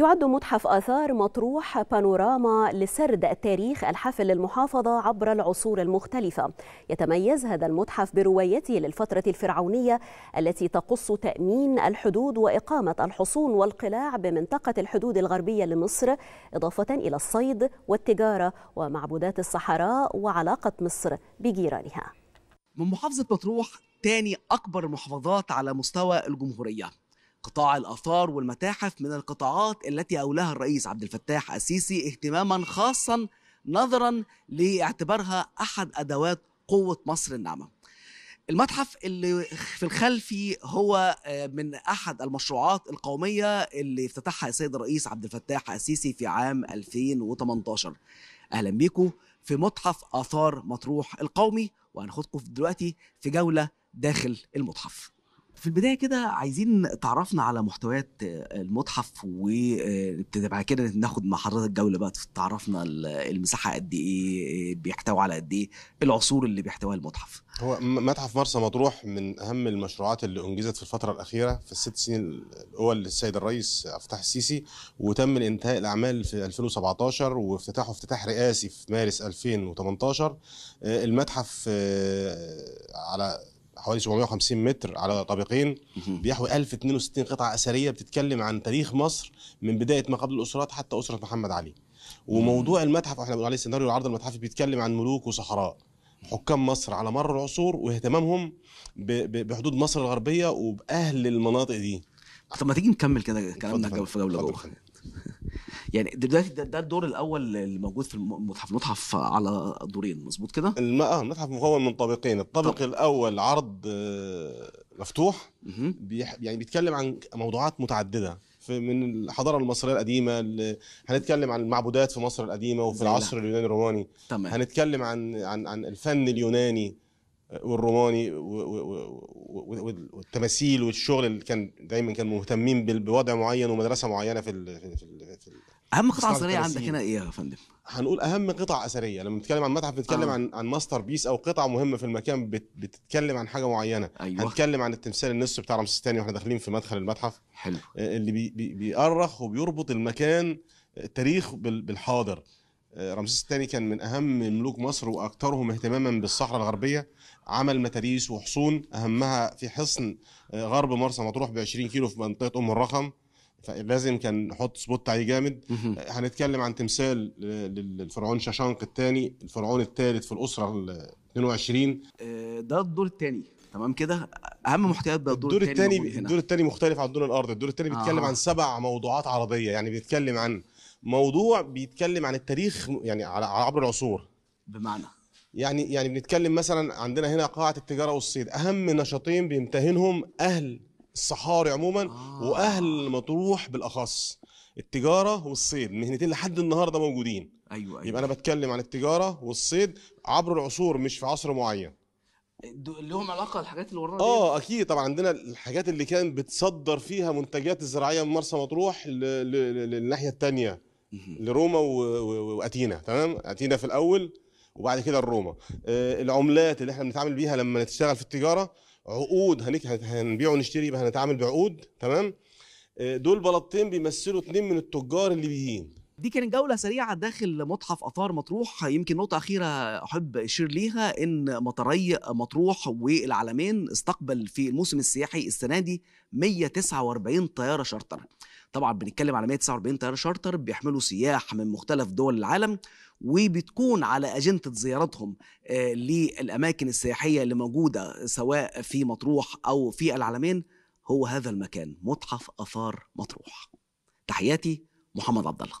يعد متحف آثار مطروح بانوراما لسرد تاريخ الحفل المحافظة عبر العصور المختلفة يتميز هذا المتحف بروايته للفترة الفرعونية التي تقص تأمين الحدود وإقامة الحصون والقلاع بمنطقة الحدود الغربية لمصر إضافة إلى الصيد والتجارة ومعبودات الصحراء وعلاقة مصر بجيرانها من محافظة مطروح تاني أكبر محافظات على مستوى الجمهورية قطاع الآثار والمتاحف من القطاعات التي أولاها الرئيس عبد الفتاح السيسي اهتماما خاصا نظرا لاعتبارها أحد أدوات قوة مصر الناعمة المتحف اللي في الخلفي هو آه، من احد المشروعات القوميه اللي افتتحها السيد الرئيس عبد الفتاح السيسي في عام 2018 اهلا بيكم في متحف اثار مطروح القومي وهناخدكم دلوقتي في جوله داخل المتحف في البدايه كده عايزين تعرفنا على محتويات المتحف بعد كده ناخد مع حضرتك جوله بقى تعرفنا المساحه قد ايه بيحتوي على قد ايه العصور اللي بيحتويها المتحف هو متحف مرسى مطروح من اهم المشروعات اللي انجزت في الفتره الاخيره في الست سنين الاول للسيد الرئيس افتح السيسي وتم انتهاء الاعمال في 2017 وافتتاحه افتتاح رئاسي في مارس 2018 آه، المتحف آه، على حوالي 750 متر على طابقين بيحوي 1062 قطعه اثريه بتتكلم عن تاريخ مصر من بدايه ما قبل الاسرات حتى اسره محمد علي وموضوع المتحف احنا بنقول عليه سيناريو العرض المتحفي بيتكلم عن ملوك وصحراء حكام مصر على مر العصور واهتمامهم بحدود مصر الغربيه وباهل المناطق دي طب ما تيجي نكمل كده كلامنا في جوله اخرى يعني دلوقتي ده, ده الدور الاول اللي موجود في المتحف المتحف على دورين مظبوط كده اه المتحف مكون من طابقين الطابق طب. الاول عرض آه، مفتوح بيح... يعني بيتكلم عن موضوعات متعدده في من الحضاره المصريه القديمه اللي هنتكلم عن المعبودات في مصر القديمه وفي العصر لا. اليوناني الروماني تمام. هنتكلم عن عن عن الفن اليوناني والروماني والتماثيل والشغل اللي كان دايما كانوا مهتمين بوضع معين ومدرسه معينه في اهم قطعه اثريه عندك هنا ايه يا فندم؟ هنقول اهم قطع اثريه لما بنتكلم عن متحف بنتكلم آه. عن عن ماستر بيس او قطعه مهمه في المكان بتتكلم عن حاجه معينه أيوة. هنتكلم عن التمثال النصف بتاع رمسيس الثاني واحنا داخلين في مدخل المتحف حلو آه، اللي بي... بي... بيأرخ وبيربط المكان التاريخ آه، بالحاضر آه، رمسيس الثاني كان من اهم ملوك مصر واكثرهم اهتماما بالصحراء الغربيه عمل متاريس وحصون اهمها في حصن غرب مرسى مطروح ب 20 كيلو في منطقه ام الرخم فلازم كان نحط سبوت عليه جامد هنتكلم عن تمثال للفرعون شاشانق الثاني الفرعون الثالث في الاسره ال 22 آه، ده الدور الثاني تمام كده اهم محتويات بقى الدور الثاني الدور الثاني مختلف عن الدور الارضي الدور الثاني بيتكلم آه. عن سبع موضوعات عربيه يعني بيتكلم عن موضوع بيتكلم عن التاريخ يعني على عبر العصور بمعنى يعني يعني بنتكلم مثلا عندنا هنا قاعه التجاره والصيد اهم نشاطين بيمتهنهم اهل الصحاري عموما آه. واهل مطروح بالاخص التجاره والصيد مهنتين لحد النهارده موجودين ايوه ايوه يبقى انا بتكلم عن التجاره والصيد عبر العصور مش في عصر معين لهم علاقه الحاجات اللي ورانا اه اكيد طبعا عندنا الحاجات اللي كان بتصدر فيها منتجات الزراعيه من مرسى مطروح للناحيه الثانيه لروما واتينا تمام اتينا في الاول وبعد كده الروما آه، العملات اللي احنا بنتعامل بيها لما نشتغل في التجاره عقود هنك... هنبيع ونشتري يبقى هنتعامل بعقود تمام آه، دول بلطتين بيمثلوا اتنين من التجار الليبيين دي كانت جولة سريعة داخل متحف آثار مطروح يمكن نقطة أخيرة أحب أشير ليها إن مطري مطروح والعلمين استقبل في الموسم السياحي السنة دي 149 طيارة شارتر طبعا بنتكلم على 149 طيارة شارتر بيحملوا سياح من مختلف دول العالم وبتكون على أجندة زيارتهم آه، للأماكن السياحية اللي موجودة سواء في مطروح أو في العلمين هو هذا المكان متحف آثار مطروح تحياتي محمد عبد الله